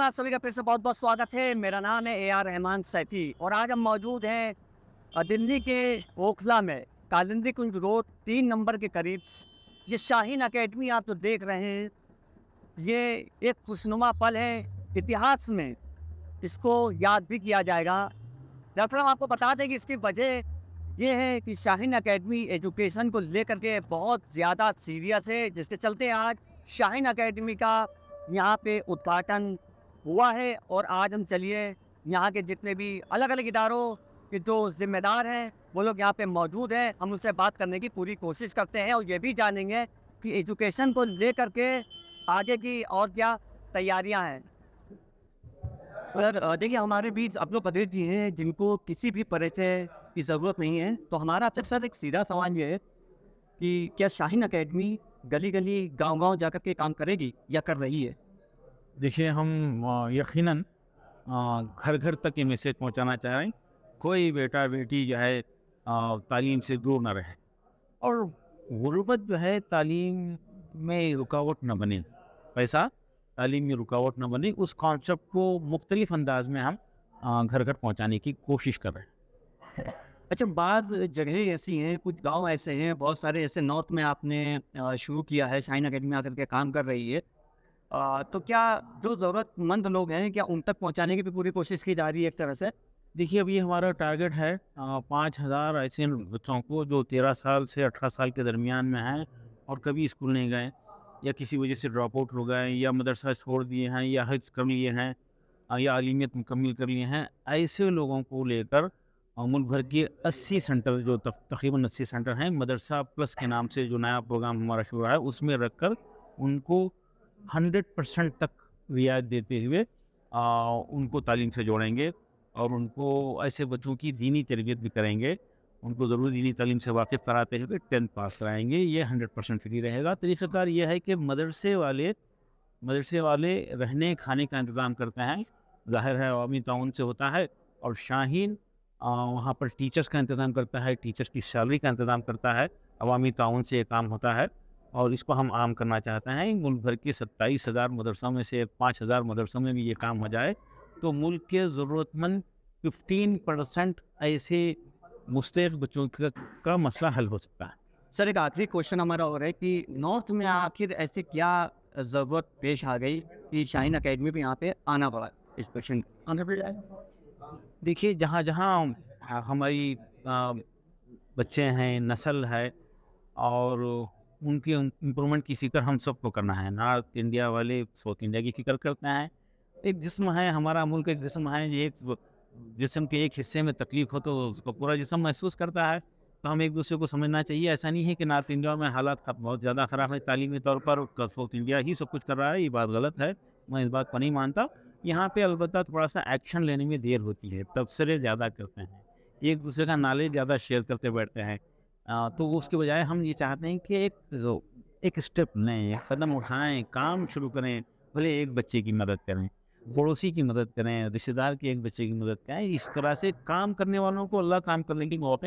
में आप सभी का फिर से बहुत बहुत स्वागत है मेरा नाम है ए आर रहमान सैफी और आज हम मौजूद हैं दिल्ली के ओखला में कालिंदी कुंज रोड तीन नंबर के करीब ये शाहीन अकेडमी आप जो तो देख रहे हैं ये एक खुशनुमा पल है इतिहास में इसको याद भी किया जाएगा डॉक्टर हम आपको बता दें कि इसकी वजह यह है कि शाहीन अकेडमी एजुकेशन को लेकर के बहुत ज़्यादा सीरियस है जिसके चलते आज शाहीन अकेडमी का यहाँ पे उद्घाटन हुआ है और आज हम चलिए यहाँ के जितने भी अलग अलग इदारों के जो जिम्मेदार हैं वो लोग यहाँ पे मौजूद हैं हम उससे बात करने की पूरी कोशिश करते हैं और ये भी जानेंगे कि एजुकेशन को ले करके आगे की और क्या तैयारियाँ हैं सर देखिए हमारे बीच अपने पटेल जी हैं जिनको किसी भी परिचय की ज़रूरत नहीं है तो हमारा तक सर एक सीधा सवाल ये है कि क्या शाहीन अकेडमी गली गली गांव गांव जाकर के काम करेगी या कर रही है देखिए हम यकीनन घर घर तक ये मैसेज पहुंचाना चाह रहे हैं कोई बेटा बेटी जो है तालीम से दूर ना रहे और गुरबत जो है तालीम में रुकावट ना बने पैसा तालीम में रुकावट ना बने उस कॉन्सेप्ट को मुख्तलिफ अंदाज में हम घर घर पहुँचाने की कोशिश कर रहे हैं अच्छा बाद जगह ऐसी हैं कुछ गांव ऐसे हैं बहुत सारे ऐसे नॉर्थ में आपने शुरू किया है शाइन अकेडमी आकर के काम कर रही है आ, तो क्या जो ज़रूरतमंद लोग हैं क्या उन तक पहुंचाने की भी पूरी कोशिश की जा रही है एक तरह से देखिए अभी हमारा टारगेट है पाँच हज़ार ऐसे बच्चों को जो तेरह साल से अठारह साल के दरमियान में हैं और कभी स्कूल नहीं गए या किसी वजह से ड्रॉप आउट हो गए या मदरसा छोड़ दिए हैं या हज कर लिए हैं या अलीमियत मुकम्मल कर लिए हैं ऐसे लोगों को लेकर मुल्क भर के अस्सी सेंटर जो तकरीबन अस्सी सेंटर हैं मदरसा प्लस के नाम से जो नया प्रोग्राम हमारा शुरू हुआ है उसमें रख कर उनको हंड्रेड परसेंट तक रियायत देते हुए आ, उनको तालीम से जोड़ेंगे और उनको ऐसे बच्चों की दीनी तरबियत भी करेंगे उनको ज़रूर दीनी तालीम से वाकिफ़ कराते हुए टेंथ पास कराएंगे ये हंड्रेड परसेंट फ्री रहेगा तरीक़ाकार यह है कि मदरसे वाले मदरसे वाले रहने खाने का इंतज़ाम करते हैं ज़ाहिर है अवामी ताउन से होता है और शाहीन वहाँ पर टीचर्स का इंतज़ाम करता है टीचर्स की सैलरी का इंतज़ाम करता है अवामी ताउन से ये काम होता है और इसको हम आम करना चाहते हैं मुल्क भर के सत्ताईस हज़ार मदरसों में से पाँच हज़ार मदरसों में भी ये काम हो जाए तो मुल्क के ज़रूरतमंद फिफ्टीन परसेंट ऐसे मुस्तक बच्चों का, का मसला हल हो सकता है सर एक आखिरी क्वेश्चन हमारा हो रहा है कि नॉर्थ में आखिर ऐसे क्या ज़रूरत पेश आ गई कि शाहीन अकेडमी भी यहाँ पे आना पड़ा इस क्वेश्चन आना पड़ जाए देखिए जहाँ जहाँ हमारी बच्चे हैं नस्ल है और उनके इम्प्रूवमेंट की फिक्र हम सबको करना है नॉर्थ इंडिया वाले साउथ इंडिया की फिक्र करते हैं एक जिसम है हमारा मुल्क एक जिसम है एक जिसम के एक हिस्से में तकलीफ हो तो उसको पूरा जिसम महसूस करता है तो हम एक दूसरे को समझना चाहिए ऐसा नहीं है कि नॉर्थ तो इंडिया में हालात बहुत ज़्यादा ख़राब है तालीमी तौर पर साउथ इंडिया ही सब कुछ कर रहा है ये बात गलत है मैं इस बात को नहीं मानता यहाँ पे अलबत् थोड़ा सा एक्शन लेने में देर होती है तबसरे ज़्यादा करते हैं एक दूसरे का नॉलेज ज़्यादा शेयर करते बैठते हैं तो उसके बजाय हम ये चाहते हैं कि एक एक स्टेप लें कदम उठाएं काम शुरू करें भले एक बच्चे की मदद करें पड़ोसी की मदद करें रिश्तेदार के एक बच्चे की मदद करें इस तरह से काम करने वालों को अल्लाह काम करने की मौत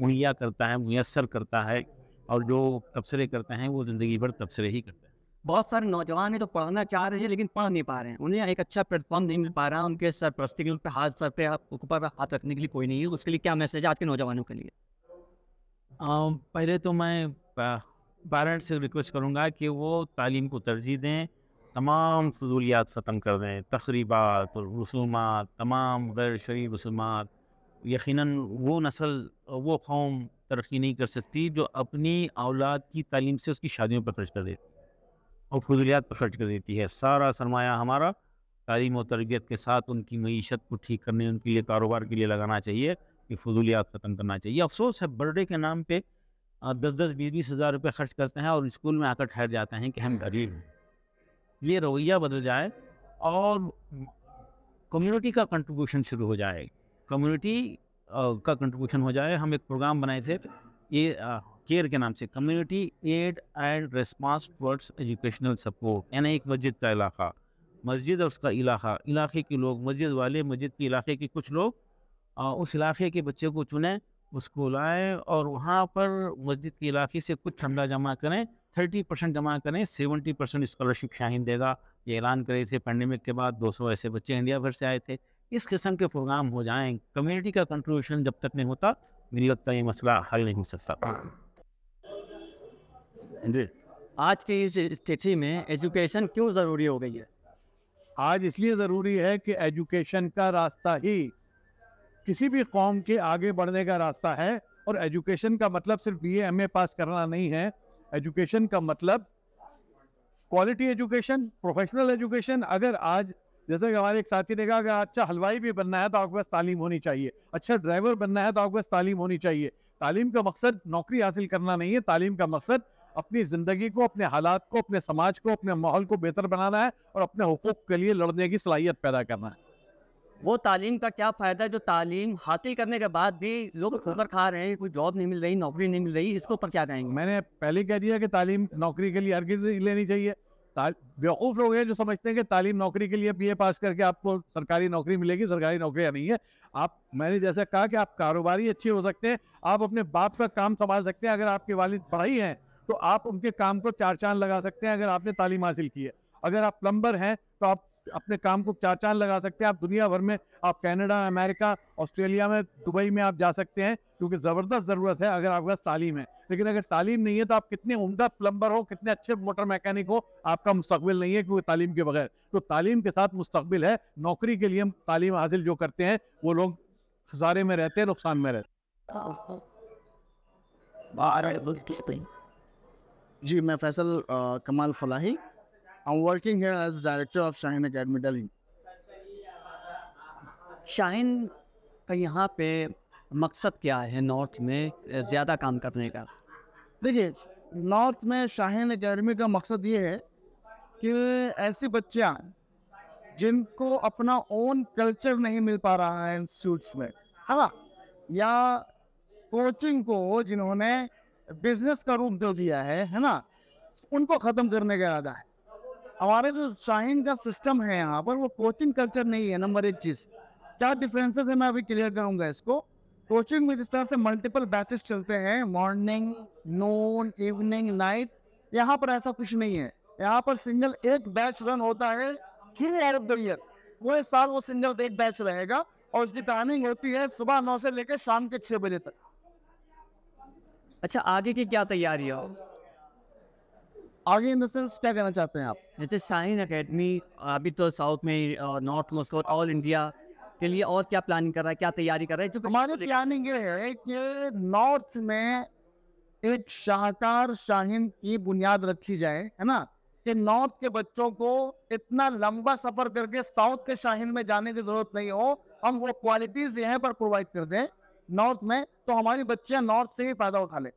मुहैया करता है मुयसर करता है और जो तबसरे करते हैं वो ज़िंदगी भर तबसरे ही करते हैं बहुत सारे नौजवान हैं तो पढ़ना चाह रहे हैं लेकिन पढ़ नहीं पा रहे हैं उन्हें एक अच्छा प्लेटफॉर्म नहीं मिल पा रहा उनके सरप्रस्ती के हाथ सर पे ऊपर हाथ रखने के लिए कोई नहीं है उसके लिए क्या मैसेज है आज के नौजवानों के लिए पहले तो मैं पेरेंट्स से रिक्वेस्ट करूँगा कि वो तालीम को तरजीह दें तमाम फजूलियात ख़त्म कर दें तकरीबात रसूमात तमाम गैर शरी रसूमात यकीन वो नस्ल वो कौम तरक्की नहीं कर सकती जो अपनी औलाद की तालीम से उसकी शादियों पर खर्च कर देती और फजूलियात पर खर्च कर देती है सारा सरमाया हमारा तालीम और तरबियत के साथ उनकी मीशत को ठीक करने उनके लिए कारोबार के लिए लगाना चाहिए की फजूलियात ख़त्म करना चाहिए अफसोस है बर्थडे के नाम पे दस दस बीस बीस हज़ार रुपये खर्च करते हैं और स्कूल में आकर ठहर जाते हैं कि हम गरीब हैं ये रवैया बदल जाए और कम्युनिटी का कंट्रीब्यूशन शुरू हो जाए कम्युनिटी का कंट्रीब्यूशन हो जाए हम एक प्रोग्राम बनाए थे ये केयर के नाम से community aid and response towards educational support यानी एक मस्जिद का इलाका मस्जिद और उसका इलाका इलाके के लोग मस्जिद वाले मस्जिद के इलाके के कुछ लोग उस इलाके के बच्चे को चुनें उसको लाएं और वहाँ पर मस्जिद के इलाके से कुछ ठंडा जमा करें थर्टी परसेंट जमा करें सेवेंटी परसेंट इस्कॉलरशिप शाहीन देगा ये ऐलान करे थे पेंडेमिक के बाद दो सौ ऐसे बच्चे इंडिया भर से आए थे इस किस्म के प्रोग्राम हो जाएं कम्युनिटी का कंट्रीब्यूशन जब तक नहीं होता मेरी लगता ये मसला हल नहीं हो सकता आज की इस स्थिति में एजुकेशन क्यों ज़रूरी हो गई है आज इसलिए ज़रूरी है कि एजुकेशन का रास्ता ही किसी भी कौम के आगे बढ़ने का रास्ता है और एजुकेशन का मतलब सिर्फ बी एम ए पास करना नहीं है एजुकेशन का मतलब क्वालिटी एजुकेशन प्रोफेशनल एजुकेशन अगर आज जैसे कि हमारे एक साथी ने कहा कि अच्छा हलवाई भी बनना है तो आपके पास तालीम होनी चाहिए अच्छा ड्राइवर बनना है तो आपके पास तालीम होनी चाहिए तालीम का मकसद नौकरी हासिल करना नहीं है तालीम का मकसद अपनी ज़िंदगी को अपने हालात को अपने समाज को अपने माहौल को बेहतर बनाना है और अपने हकूक़ के लिए लड़ने की सलाहियत पैदा करना है वो तालीम का क्या फ़ायदा है जो तालीम हासिल करने के बाद भी लोग खबर खा रहे हैं कोई जॉब नहीं मिल रही नौकरी नहीं मिल रही इसको पर क्या कहेंगे मैंने पहले कह दिया कि तालीम नौकरी के लिए हर किसी लेनी चाहिए बेवकूफ़ लोग हैं जो समझते हैं कि तालीम नौकरी के लिए पीए पास करके आपको सरकारी नौकरी मिलेगी सरकारी नौकरियाँ नहीं है आप मैंने जैसा कहा कि आप कारोबारी अच्छे हो सकते हैं आप अपने बाप का काम संभाल सकते हैं अगर आपके वालिद पढ़ाई हैं तो आप उनके काम को चार चांद लगा सकते हैं अगर आपने तालीम हासिल की है अगर आप प्लम्बर हैं तो आप अपने काम को चार चांद लगा सकते हैं आप दुनिया भर में आप कनाडा अमेरिका ऑस्ट्रेलिया में दुबई में आप जा सकते हैं क्योंकि ज़बरदस्त ज़रूरत है अगर आपके पास तालीम है लेकिन अगर तालीम नहीं है तो आप कितने उमदा प्लम्बर हो कितने अच्छे मोटर मैकेनिक हो आपका मुस्तबिल नहीं है क्योंकि तालीम के बगैर तो तालीम के साथ मुस्तबिल है नौकरी के लिए हम तालीम हासिल जो करते हैं वो लोग खसारे में रहते हैं नुकसान में रहते हैं जी मैं फैसल आ, कमाल फलाही I'm working here as director of Shaheen Academy Delhi. Shaheen का यहाँ पे मकसद क्या है नॉर्थ में ज़्यादा काम करने का देखिए नॉर्थ में शाहीन अकेडमी का मकसद ये है कि ऐसी बच्चियाँ जिनको अपना ओन कल्चर नहीं मिल पा रहा है इंस्टीट्यूट्स में ना या कोचिंग को जिन्होंने बिजनेस का रूप दे दिया है है ना उनको ख़त्म करने का इरादा है हमारे जो शाहीन का सिस्टम है यहाँ पर वो कोचिंग कल्चर नहीं है नंबर एक चीज़ क्या डिफरेंसेस है मैं अभी क्लियर करूंगा इसको कोचिंग में जिस तरह से मल्टीपल बैचेस चलते हैं मॉर्निंग नून इवनिंग नाइट यहाँ पर ऐसा कुछ नहीं है यहाँ पर सिंगल एक बैच रन होता है ऑफ द ईयर पूरे साल वो सिंगल एक बैच रहेगा और उसकी टाइमिंग होती है सुबह नौ से लेकर शाम के छह बजे तक अच्छा आगे की क्या तैयारी है आगे इन द सेंस क्या कहना चाहते हैं आप जैसे साइन अकेडमी अभी तो साउथ में नॉर्थ मोस्ट और ऑल इंडिया के लिए और क्या प्लानिंग कर रहा है क्या तैयारी कर रहा है जो हमारी तो प्लानिंग ये है कि नॉर्थ में एक शाहकार शाहिन की बुनियाद रखी जाए है ना कि नॉर्थ के बच्चों को इतना लंबा सफर करके साउथ के शाहिन में जाने की जरूरत नहीं हो हम वो क्वालिटीज यहाँ पर प्रोवाइड कर दें नॉर्थ में तो हमारी बच्चियां नॉर्थ से ही फायदा उठा लें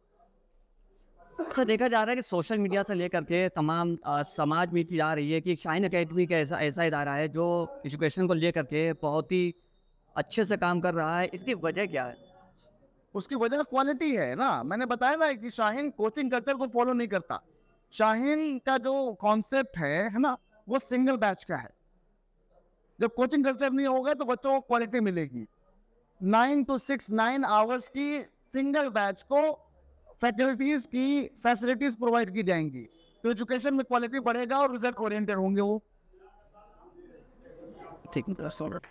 तो देखा जा रहा है कि सोशल मीडिया से लेकर के तमाम आ, समाज में की जा रही है कि शाइन अकेडमी का ऐसा ऐसा इदारा है जो एजुकेशन को लेकर के बहुत ही अच्छे से काम कर रहा है इसकी वजह क्या है उसकी वजह तो क्वालिटी है ना मैंने बताया ना कि शाहीन कोचिंग कल्चर को फॉलो नहीं करता शाहीन का जो कॉन्सेप्ट है है ना वो सिंगल बैच का है जब कोचिंग कल्चर नहीं होगा तो बच्चों को क्वालिटी मिलेगी nine two six nine hours की सिंगल बैच को फैकल्टीज की फैसिलिटीज प्रोवाइड की जाएंगी तो एजुकेशन में क्वालिटी बढ़ेगा और रिजल्ट ओरिएंटेड होंगे वो ठीक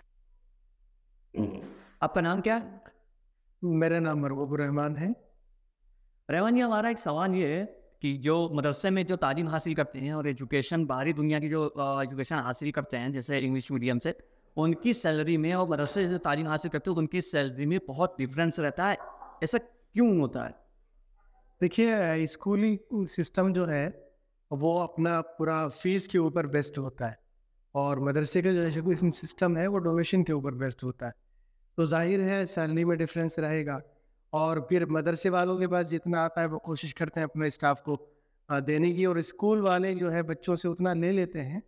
आपका नाम क्या है मेरा नाम मरबूब रहमान है रहमान ये हमारा एक सवाल ये है कि जो मदरसे में जो तालीम हासिल करते हैं और एजुकेशन बाहरी दुनिया की जो एजुकेशन हासिल करते हैं जैसे इंग्लिश मीडियम से उनकी सैलरी में और मदरसे से तालीम हासिल करते हैं उनकी सैलरी में बहुत डिफरेंस रहता है ऐसा क्यों होता है देखिए स्कूलिंग सिस्टम जो है वो अपना पूरा फीस के ऊपर बेस्ट होता है और मदरसे का जो एजुकेशन सिस्टम है वो डोमेशन के ऊपर बेस्ट होता है तो जाहिर है सैलरी में डिफरेंस रहेगा और फिर मदरसे वालों के पास जितना आता है वो कोशिश करते हैं अपने स्टाफ को देने की और स्कूल वाले जो है बच्चों से उतना ले लेते हैं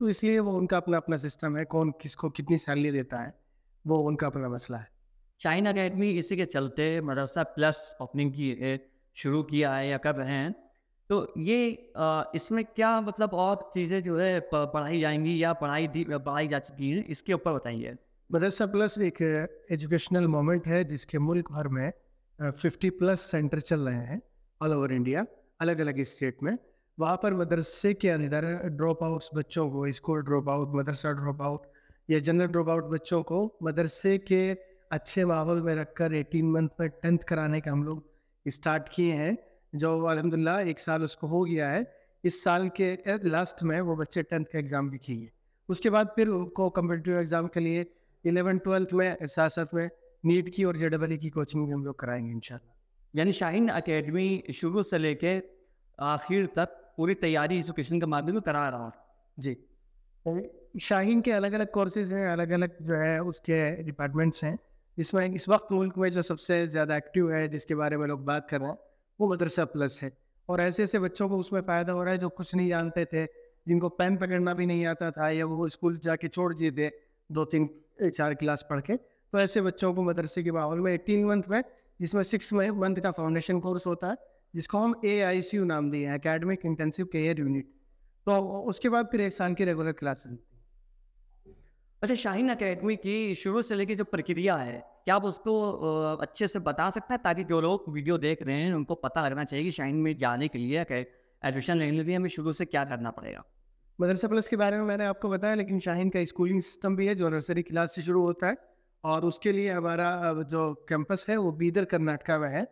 तो इसलिए वो उनका अपना अपना सिस्टम है कौन किसको कितनी सैलरी देता है वो उनका अपना मसला है चाइना अकेडमी इसी के चलते मदरसा प्लस ओपनिंग की है शुरू किया है या कर रहे हैं तो ये इसमें क्या मतलब और चीज़ें जो है पढ़ाई जाएंगी या पढ़ाई पढ़ाई जा चुकी हैं इसके ऊपर बताइए मदरसा प्लस एक एजुकेशनल मोमेंट है जिसके मुल्क भर में फिफ्टी प्लस सेंटर चल रहे हैं ऑल ओवर इंडिया अलग अलग स्टेट में वहाँ पर मदरसे के अंदर ड्रॉप आउट्स बच्चों को स्कूल ड्रॉप आउट मदरसा ड्रॉप आउट या जनरल ड्रॉप आउट बच्चों को मदरसे के अच्छे माहौल में रखकर एटीन मंथ में टेंथ कराने का हम लोग स्टार्ट किए हैं जो अलहमदिल्ला एक साल उसको हो गया है इस साल के लास्ट में वो बच्चे टेंथ का एग्ज़ाम भी किए उसके बाद फिर उनको कम्पिटिटिव एग्ज़ाम के लिए इलेवन ट्वेल्थ में साथ साथ में नीट की और जे e की कोचिंग भी हम लोग कराएंगे इन यानी शाहीन अकेडमी शुरू से लेके आखिर तक पूरी तैयारी एजुकेशन के मामले में करा रहा जी शाहीन के अलग अलग कोर्सेज हैं अलग अलग जो है उसके डिपार्टमेंट्स हैं जिसमें इस वक्त मुल्क में जो सबसे ज़्यादा एक्टिव है जिसके बारे में लोग बात कर रहे हैं वो मदरसा प्लस है और ऐसे ऐसे बच्चों को उसमें फ़ायदा हो रहा है जो कुछ नहीं जानते थे जिनको पेन पकड़ना भी नहीं आता था या वो स्कूल जाके छोड़ दिए थे दो तीन चार क्लास पढ़ के तो ऐसे बच्चों को मदरसे के माहौल में एटीन मंथ में जिसमें सिक्स मंथ का फाउंडेशन कोर्स होता है जिसको हम ए आई सी यू नाम दिए हैं अकेडमिक इंटेंसिव केयर यूनिट तो उसके बाद फिर एक साल की रेगुलर क्लासेस अच्छा शाहीन अकेडमी की शुरू से लेकर जो प्रक्रिया है क्या आप उसको अच्छे से बता सकते हैं ताकि जो लोग वीडियो देख रहे हैं उनको पता लगना चाहिए कि शाहीन में जाने के लिए एडमिशन लेने के लिए हमें शुरू से क्या करना पड़ेगा मदरसा प्लस के बारे में मैंने आपको बताया लेकिन शाहीन का स्कूलिंग सिस्टम भी है जो नर्सरी क्लास से शुरू होता है और उसके लिए हमारा जो कैंपस है वो बीदर कर्नाटका में है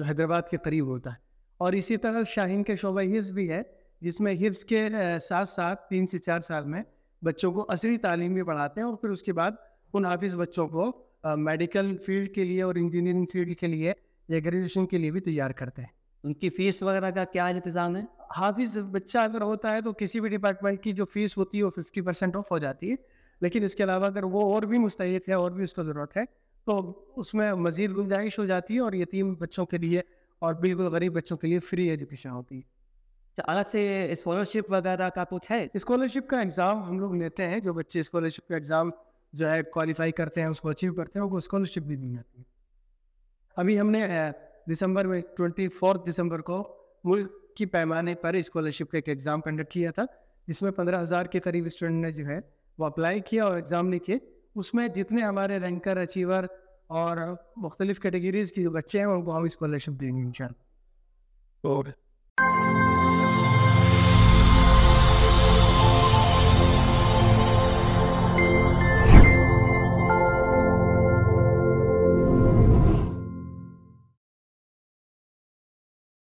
जो हैदराबाद के करीब होता है और इसी तरह शाहीन के शोबा हिफ्स भी है जिसमें हिफ्स के साथ साथ तीन से चार साल में बच्चों को असली तालीम भी पढ़ाते हैं और फिर उसके बाद उन हाफिज़ बच्चों को मेडिकल फील्ड के लिए और इंजीनियरिंग फील्ड के लिए या ग्रेजुएशन के लिए भी तैयार करते हैं उनकी फीस वगैरह का क्या इंतजाम है हाफिज बच्चा अगर होता है तो किसी भी डिपार्टमेंट की जो फीस होती है वो फिफ्टी परसेंट ऑफ हो जाती है लेकिन इसके अलावा अगर वो और भी मुस्तैद है और भी उसको ज़रूरत है तो उसमें मज़ीद गुंजाइश हो जाती है और यतीम बच्चों के लिए और बिल्कुल गरीब बच्चों के लिए फ्री एजुकेशन होती है अलग से स्कॉलरशिप वगैरह का कुछ है स्कॉलरशिप का एग्ज़ाम हम लोग लेते हैं जो बच्चे स्कॉलरशिप का एग्ज़ाम जो है क्वालिफाई करते हैं उसको अचीव करते हैं उनको स्कॉलरशिप भी दी जाती है अभी हमने दिसंबर में ट्वेंटी फोर्थ दिसंबर को मुल्क की पैमाने पर स्कॉलरशिप का एक एग्ज़ाम कंडक्ट किया था जिसमें पंद्रह हज़ार के करीब स्टूडेंट ने जो है वो अप्लाई किया और एग्ज़ाम लिखे उसमें जितने हमारे रैंकर अचीवर और मुख्तलिफ़ कैटेगरीज़ के जो बच्चे हैं उनको हम स्कॉलरशिप देंगे इन शाला